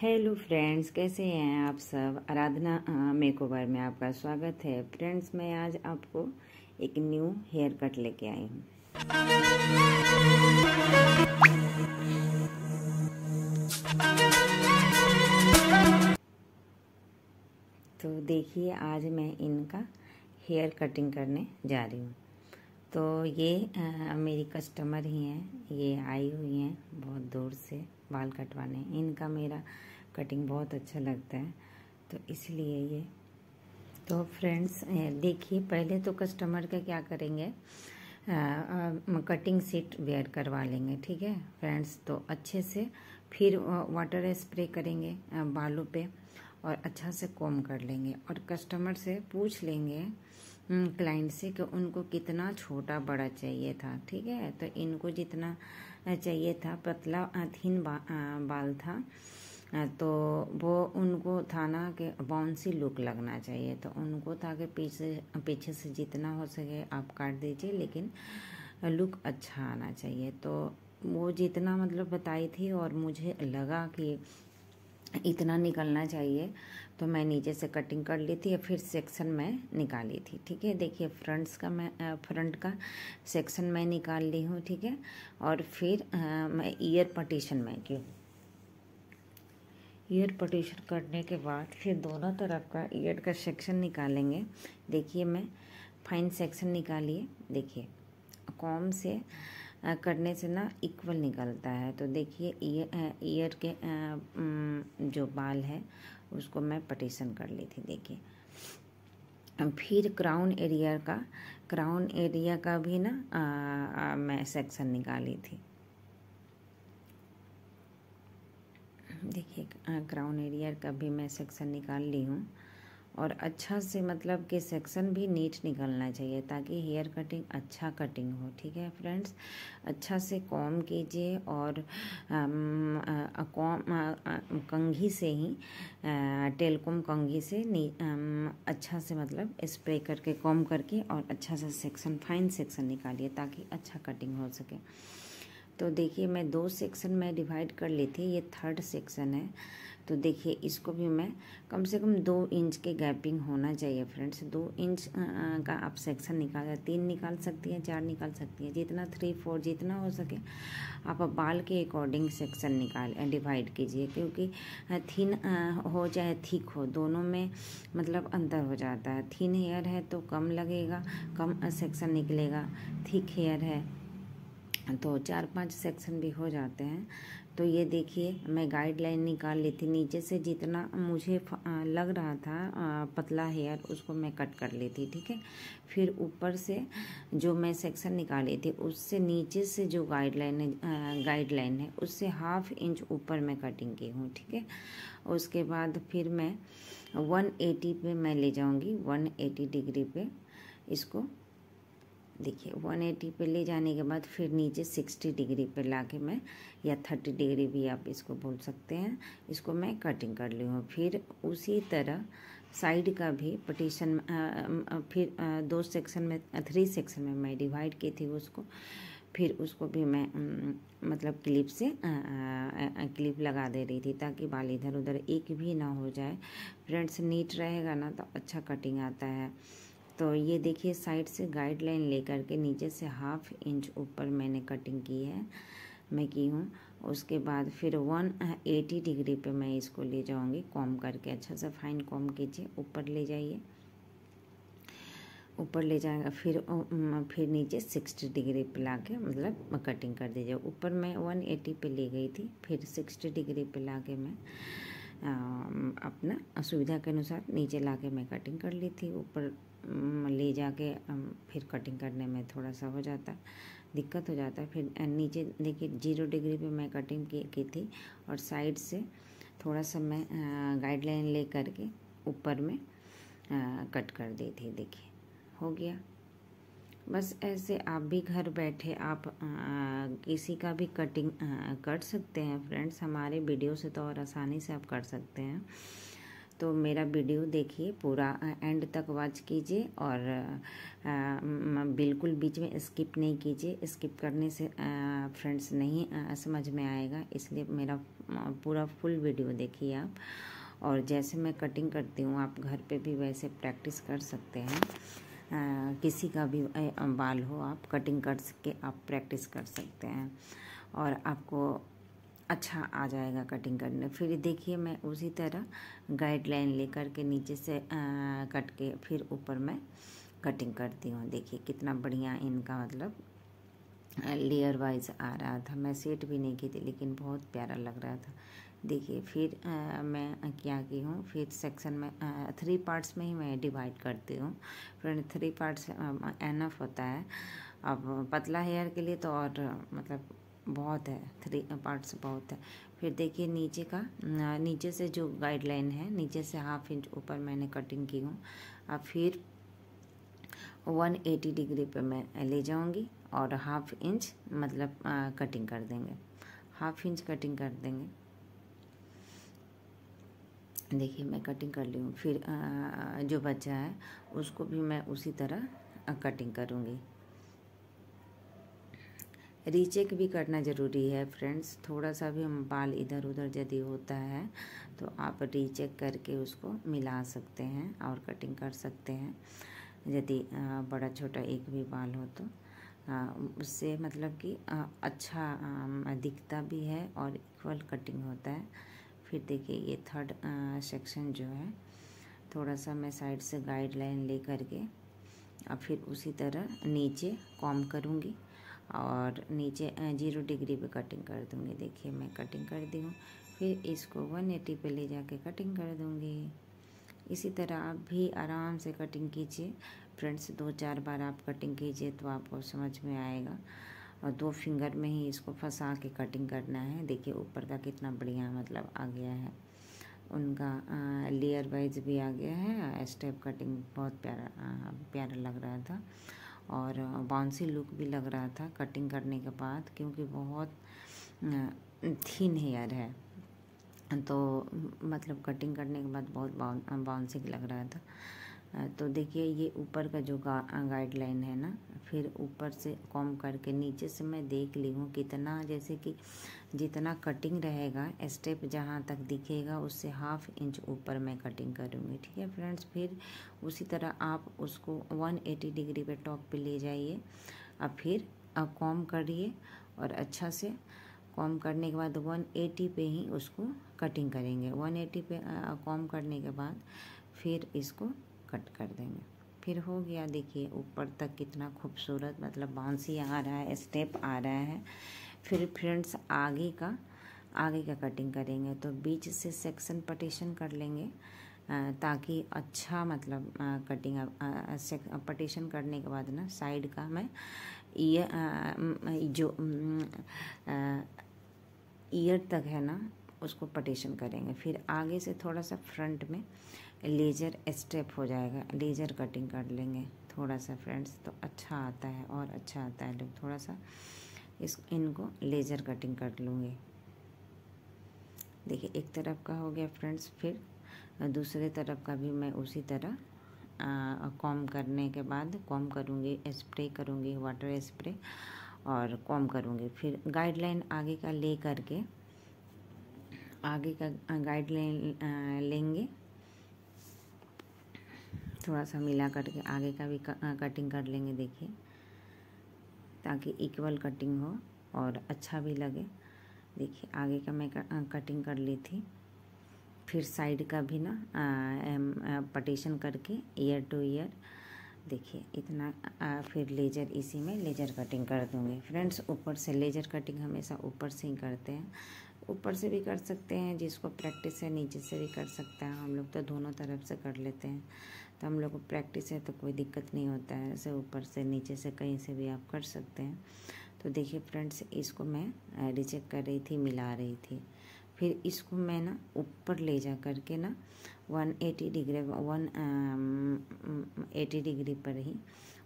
Hello friends कैसे हैं आप सब आराधना मेकओवर में आपका स्वागत है फ्रेंड्स मैं आज आपको एक न्यू हेयर कट लेके आई हूँ तो देखिए आज मैं इनका हेयर कटिंग करने जा रही हूँ तो ये आ, मेरी कस्टमर ही हैं ये आई हुई हैं बहुत दूर से बाल कटवाने इनका मेरा कटिंग बहुत अच्छा लगता है तो इसलिए ये तो फ्रेंड्स देखिए पहले तो कस्टमर का क्या करेंगे आ, आ, कटिंग सीट वेयर करवा लेंगे ठीक है फ्रेंड्स तो अच्छे से फिर वाटर स्प्रे करेंगे बालों पे और अच्छा से कॉम कर लेंगे और कस्टमर से पूछ लेंगे क्लाइंट से कि उनको कितना छोटा बड़ा चाहिए था ठीक है तो इनको जितना चाहिए था पतला थीन बा, बाल था तो वो उनको था ना कि बाउंसी लुक लगना चाहिए तो उनको था कि पीछे पीछे से जितना हो सके आप काट दीजिए लेकिन लुक अच्छा आना चाहिए तो वो जितना मतलब बताई थी और मुझे लगा कि इतना निकलना चाहिए तो मैं नीचे से कटिंग कर ली थी या फिर सेक्शन में निकाली थी ठीक है देखिए फ्रंट्स का मैं फ्रंट का सेक्शन मैं निकाल ली हूँ ठीक है और फिर आ, मैं ईयर पटिशन में की ईयर पटिशन करने के बाद फिर दोनों तरफ का ईयर का सेक्शन निकालेंगे देखिए मैं फाइन सेक्शन निकालिए देखिए कॉम से करने से ना इक्वल निकलता है तो देखिए ईयर ईयर के जो बाल है उसको मैं पटेशन कर ली थी देखिए फिर क्राउन एरिया का क्राउन एरिया का भी ना मैं सेक्शन निकाली थी देखिए क्राउन एरिया का भी मैं सेक्शन निकाल ली हूँ और अच्छा से मतलब कि सेक्शन भी नीट निकलना चाहिए ताकि हेयर कटिंग अच्छा कटिंग हो ठीक है फ्रेंड्स अच्छा से कॉम कीजिए और कॉम कंघी से ही टेलकॉम कंघी से आ, अच्छा से मतलब स्प्रे करके कॉम करके और अच्छा सा सेक्शन फाइन सेक्शन निकालिए ताकि अच्छा कटिंग हो सके तो देखिए मैं दो सेक्शन में डिवाइड कर ली थी ये थर्ड सेक्शन है तो देखिए इसको भी मैं कम से कम दो इंच के गैपिंग होना चाहिए फ्रेंड्स दो इंच का आप सेक्शन निकाल तीन निकाल सकती हैं चार निकाल सकती हैं जितना थ्री फोर जितना हो सके आप बाल के अकॉर्डिंग सेक्शन निकाल डिवाइड कीजिए क्योंकि थीन हो चाहे थिक हो दोनों में मतलब अंतर हो जाता है थीन हेयर है तो कम लगेगा कम सेक्शन निकलेगा थिक हेयर है तो चार पांच सेक्शन भी हो जाते हैं तो ये देखिए मैं गाइडलाइन निकाल ली थी नीचे से जितना मुझे लग रहा था पतला हेयर उसको मैं कट कर ली थी ठीक है फिर ऊपर से जो मैं सेक्शन निकाली थी उससे नीचे से जो गाइडलाइन है गाइडलाइन है उससे हाफ इंच ऊपर मैं कटिंग की हूँ ठीक है उसके बाद फिर मैं 180 पे मैं ले जाऊँगी वन डिग्री पे इसको देखिए 180 पे ले जाने के बाद फिर नीचे 60 डिग्री पे ला के मैं या 30 डिग्री भी आप इसको बोल सकते हैं इसको मैं कटिंग कर ली हूँ फिर उसी तरह साइड का भी पटिशन फिर दो सेक्शन में थ्री सेक्शन में मैं डिवाइड की थी उसको फिर उसको भी मैं मतलब क्लिप से आ, आ, आ, क्लिप लगा दे रही थी ताकि बाल इधर उधर एक भी ना हो जाए फ्रेंड्स नीट रहेगा ना तो अच्छा कटिंग आता है तो ये देखिए साइड से गाइडलाइन लेकर के नीचे से हाफ इंच ऊपर मैंने कटिंग की है मैं की हूँ उसके बाद फिर वन एटी डिग्री पे मैं इसको ले जाऊँगी कॉम करके अच्छा सा फाइन कॉम कीजिए ऊपर ले जाइए ऊपर ले जाएगा फिर फिर नीचे सिक्सटी डिग्री पे ला के मतलब कटिंग कर दीजिए ऊपर मैं वन एटी पे ले गई थी फिर सिक्सटी डिग्री पे ला के मैं आ, अपना सुविधा के अनुसार नीचे ला के मैं कटिंग कर ली थी ऊपर ले जाके फिर कटिंग करने में थोड़ा सा हो जाता दिक्कत हो जाता है फिर नीचे देखिए जीरो डिग्री पे मैं कटिंग की, की थी और साइड से थोड़ा सा मैं गाइडलाइन ले करके ऊपर में आ, कट कर दी थी देखिए हो गया बस ऐसे आप भी घर बैठे आप आ, किसी का भी कटिंग आ, कर सकते हैं फ्रेंड्स हमारे वीडियो से तो और आसानी से आप कर सकते हैं तो मेरा वीडियो देखिए पूरा एंड तक वॉच कीजिए और बिल्कुल बीच में स्किप नहीं कीजिए स्किप करने से फ्रेंड्स नहीं समझ में आएगा इसलिए मेरा पूरा फुल वीडियो देखिए आप और जैसे मैं कटिंग करती हूँ आप घर पे भी वैसे प्रैक्टिस कर सकते हैं आ, किसी का भी बाल हो आप कटिंग कर के आप प्रैक्टिस कर सकते हैं और आपको अच्छा आ जाएगा कटिंग करने फिर देखिए मैं उसी तरह गाइडलाइन लेकर के नीचे से आ, कट के फिर ऊपर मैं कटिंग करती हूँ देखिए कितना बढ़िया इनका मतलब लेयर वाइज आ रहा था मैं सेट भी नहीं की थी लेकिन बहुत प्यारा लग रहा था देखिए फिर आ, मैं क्या की हूँ फिर सेक्शन में आ, थ्री पार्ट्स में ही मैं डिवाइड करती हूँ फ्रेंड थ्री पार्ट्स एनफ होता है अब पतला हेयर के लिए तो और मतलब बहुत है थ्री पार्ट्स बहुत है फिर देखिए नीचे का नीचे से जो गाइडलाइन है नीचे से हाफ इंच ऊपर मैंने कटिंग की हूँ अब फिर 180 डिग्री पे मैं ले जाऊँगी और हाफ इंच मतलब आ, कटिंग कर देंगे हाफ इंच कटिंग कर देंगे देखिए मैं कटिंग कर ली हूँ फिर आ, जो बचा है उसको भी मैं उसी तरह आ, कटिंग करूँगी रीचेक भी करना ज़रूरी है फ्रेंड्स थोड़ा सा भी हम बाल इधर उधर यदि होता है तो आप रीचेक करके उसको मिला सकते हैं और कटिंग कर सकते हैं यदि बड़ा छोटा एक भी बाल हो तो उससे मतलब कि अच्छा दिखता भी है और इक्वल कटिंग होता है फिर देखिए ये थर्ड सेक्शन जो है थोड़ा सा मैं साइड से गाइडलाइन ले करके और फिर उसी तरह नीचे कॉम करूँगी और नीचे जीरो डिग्री पे कटिंग कर दूँगी देखिए मैं कटिंग कर दी हूँ फिर इसको वन एटी पर ले जाके कटिंग कर दूँगी इसी तरह आप भी आराम से कटिंग कीजिए फ्रेंड्स दो चार बार आप कटिंग कीजिए तो आपको समझ में आएगा और दो फिंगर में ही इसको फंसा के कटिंग करना है देखिए ऊपर का कितना बढ़िया मतलब आ गया है उनका लेयर वाइज भी आ गया है स्टेप कटिंग बहुत प्यारा आ, प्यारा लग रहा था और बाउंसी लुक भी लग रहा था कटिंग करने के बाद क्योंकि बहुत थीन हेयर है तो मतलब कटिंग करने के बाद बहुत बाउंसिंग लग रहा था तो देखिए ये ऊपर का जो गा, गाइडलाइन है ना फिर ऊपर से कॉम करके नीचे से मैं देख ली हूँ कितना जैसे कि जितना कटिंग रहेगा स्टेप जहाँ तक दिखेगा उससे हाफ इंच ऊपर मैं कटिंग करूँगी ठीक है फ्रेंड्स फिर उसी तरह आप उसको 180 डिग्री पे टॉप पे ले जाइए अब फिर अब कॉम करिए और अच्छा से कॉम करने के बाद 180 पे ही उसको कटिंग करेंगे 180 पे कॉम करने के बाद फिर इसको कट कर देंगे फिर हो गया देखिए ऊपर तक कितना खूबसूरत मतलब बाउंसी आ रहा है स्टेप आ रहा है फिर फ्रेंड्स आगे का आगे का कटिंग करेंगे तो बीच से सेक्शन पटेशन कर लेंगे ताकि अच्छा मतलब कटिंग पटेशन करने के बाद ना साइड का मैं ये जो ईयर तक है ना उसको पटेशन करेंगे फिर आगे से थोड़ा सा फ्रंट में लेजर स्टेप हो जाएगा लेजर कटिंग कर लेंगे थोड़ा सा फ्रेंड्स तो अच्छा आता है और अच्छा आता है लोग थोड़ा सा इस इनको लेज़र कटिंग कर लूँगी देखिए एक तरफ का हो गया फ्रेंड्स फिर दूसरे तरफ का भी मैं उसी तरह कॉम करने के बाद कॉम करूँगी स्प्रे करूँगी वाटर स्प्रे और कॉम करूँगी फिर गाइडलाइन आगे का ले करके आगे का गाइडलाइन लेंगे थोड़ा सा मिला करके आगे का भी कटिंग कर लेंगे देखिए ताकि इक्वल कटिंग हो और अच्छा भी लगे देखिए आगे का मैं कटिंग कर ली थी फिर साइड का भी ना पटेशन करके ईयर टू ईयर देखिए इतना आ, फिर लेजर इसी में लेजर कटिंग कर दूँगी फ्रेंड्स ऊपर से लेजर कटिंग हमेशा ऊपर से ही करते हैं ऊपर से भी कर सकते हैं जिसको प्रैक्टिस है नीचे से भी कर सकते हैं हम लोग तो दोनों तरफ से कर लेते हैं तो हम लोग को प्रैक्टिस है तो कोई दिक्कत नहीं होता है ऐसे ऊपर से नीचे से कहीं से भी आप कर सकते हैं तो देखिए फ्रेंड्स इसको मैं रिजेक्ट कर रही थी मिला रही थी फिर इसको मैं ना ऊपर ले जा कर के ना one eighty degree one eighty degree पर ही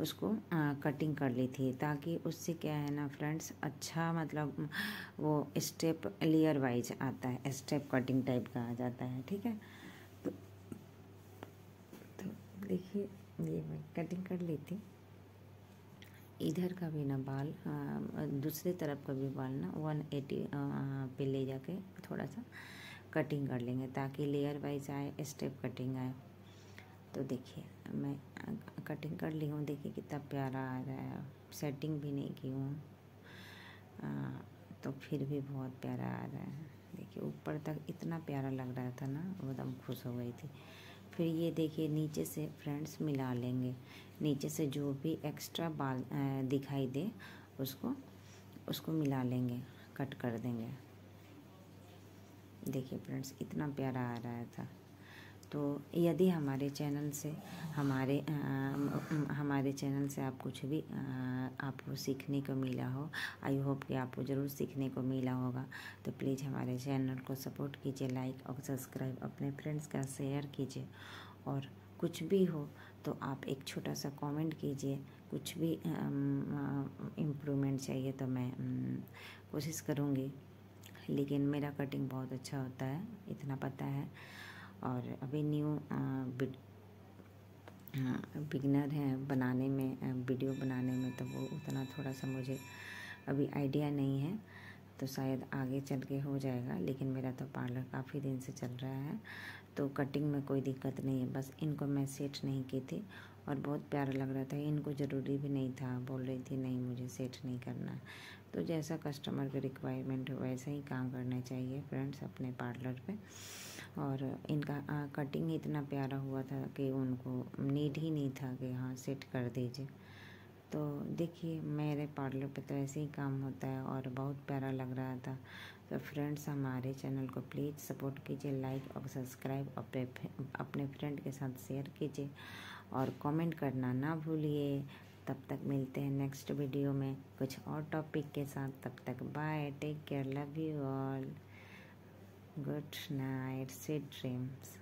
उसको आ, कटिंग कर ली थी ताकि उससे क्या है ना फ्रेंड्स अच्छा मतलब वो स्टेप लेयर वाइज आता है स्टेप कटिंग टाइप का आ जाता है ठीक है देखिए ये मैं कटिंग कर लेती इधर का भी ना बाल हाँ, दूसरे तरफ का भी बाल ना वन एटी पे ले जाके थोड़ा सा कटिंग कर लेंगे ताकि लेयर वाइज आए स्टेप कटिंग आए तो देखिए मैं कटिंग कर ली हूँ देखिए कितना प्यारा आ रहा है सेटिंग भी नहीं की हूँ तो फिर भी बहुत प्यारा आ रहा है देखिए ऊपर तक इतना प्यारा लग रहा था ना एकदम तो खुश हो गई थी फिर ये देखिए नीचे से फ्रेंड्स मिला लेंगे नीचे से जो भी एक्स्ट्रा बाल दिखाई दे उसको उसको मिला लेंगे कट कर देंगे देखिए फ्रेंड्स कितना प्यारा आ रहा था तो यदि हमारे चैनल से हमारे आ, हमारे चैनल से आप कुछ भी आ, आपको सीखने को मिला हो आई होप कि आपको ज़रूर सीखने को मिला होगा तो प्लीज़ हमारे चैनल को सपोर्ट कीजिए लाइक और सब्सक्राइब अपने फ्रेंड्स का शेयर कीजिए और कुछ भी हो तो आप एक छोटा सा कमेंट कीजिए कुछ भी इम्प्रूवमेंट चाहिए तो मैं कोशिश करूँगी लेकिन मेरा कटिंग बहुत अच्छा होता है इतना पता है और अभी न्यू बिगनर हैं बनाने में वीडियो बनाने में तो वो उतना थोड़ा सा मुझे अभी आइडिया नहीं है तो शायद आगे चल के हो जाएगा लेकिन मेरा तो पार्लर काफ़ी दिन से चल रहा है तो कटिंग में कोई दिक्कत नहीं है बस इनको मैं सेट नहीं की थी और बहुत प्यारा लग रहा था इनको ज़रूरी भी नहीं था बोल रही थी नहीं मुझे सेट नहीं करना तो जैसा कस्टमर के रिक्वायरमेंट हो वैसा ही काम करना चाहिए फ्रेंड्स अपने पार्लर पर और इनका आ, कटिंग इतना प्यारा हुआ था कि उनको नीड ही नहीं था कि हाँ सेट कर दीजिए तो देखिए मेरे पार्लर पे तो ऐसे ही काम होता है और बहुत प्यारा लग रहा था तो फ्रेंड्स हमारे चैनल को प्लीज़ सपोर्ट कीजिए लाइक और सब्सक्राइब अपने अपने फ्रेंड के साथ शेयर कीजिए और कमेंट करना ना भूलिए तब तक मिलते हैं नेक्स्ट वीडियो में कुछ और टॉपिक के साथ तब तक bye take care love you all Good night. Sweet dreams.